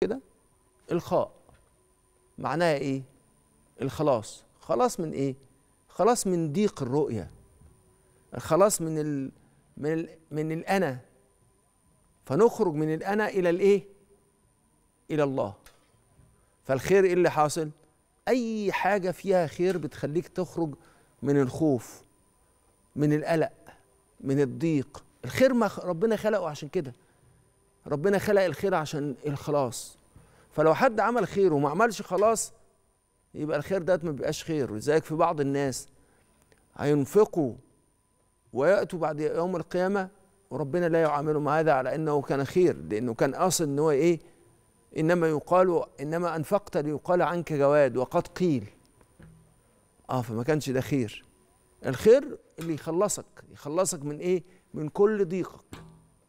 كده الخاء معناها ايه الخلاص خلاص من ايه خلاص من ضيق الرؤيه الخلاص من ال من ال من الانا فنخرج من الانا الى الايه الى الله فالخير ايه اللي حاصل اي حاجه فيها خير بتخليك تخرج من الخوف من القلق من الضيق الخير ما ربنا خلقه عشان كده ربنا خلق الخير عشان الخلاص فلو حد عمل خير وما عملش خلاص يبقى الخير ده ما بيبقاش خير ولذلك في بعض الناس هينفقوا ويأتوا بعد يوم القيامة وربنا لا يعاملهم هذا على أنه كان خير لأنه كان قاصد أن هو إيه إنما يقال إنما أنفقت ليقال عنك جواد وقد قيل آه فما كانش ده خير الخير اللي يخلصك يخلصك من إيه من كل ضيقك